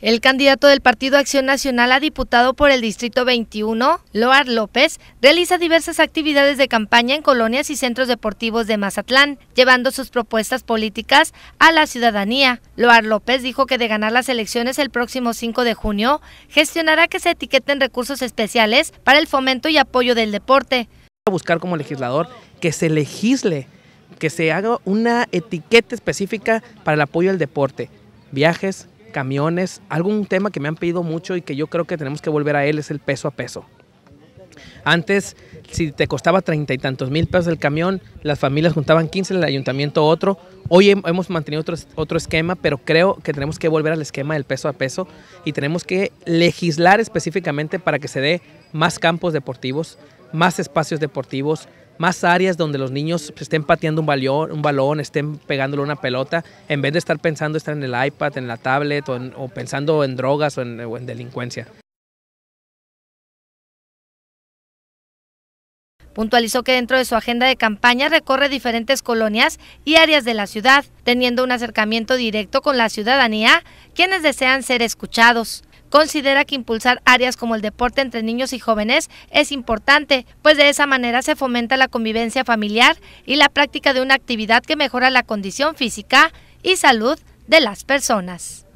El candidato del Partido Acción Nacional a diputado por el Distrito 21, Loar López, realiza diversas actividades de campaña en colonias y centros deportivos de Mazatlán, llevando sus propuestas políticas a la ciudadanía. Loar López dijo que de ganar las elecciones el próximo 5 de junio, gestionará que se etiqueten recursos especiales para el fomento y apoyo del deporte. Buscar como legislador que se legisle, que se haga una etiqueta específica para el apoyo al deporte, viajes, camiones. Algún tema que me han pedido mucho y que yo creo que tenemos que volver a él es el peso a peso. Antes, si te costaba treinta y tantos mil pesos el camión, las familias juntaban 15, el ayuntamiento otro. Hoy hemos mantenido otro, otro esquema, pero creo que tenemos que volver al esquema del peso a peso y tenemos que legislar específicamente para que se dé más campos deportivos, más espacios deportivos, más áreas donde los niños estén pateando un, balón, un balón, estén pegándole una pelota, en vez de estar pensando estar en el iPad, en la tablet o, pensando en drogas o en delincuencia. Puntualizó que dentro de su agenda de campaña recorre diferentes colonias y áreas de la ciudad, teniendo un acercamiento directo con la ciudadanía, quienes desean ser escuchados. Considera que impulsar áreas como el deporte entre niños y jóvenes es importante, pues de esa manera se fomenta la convivencia familiar y la práctica de una actividad que mejora la condición física y salud de las personas.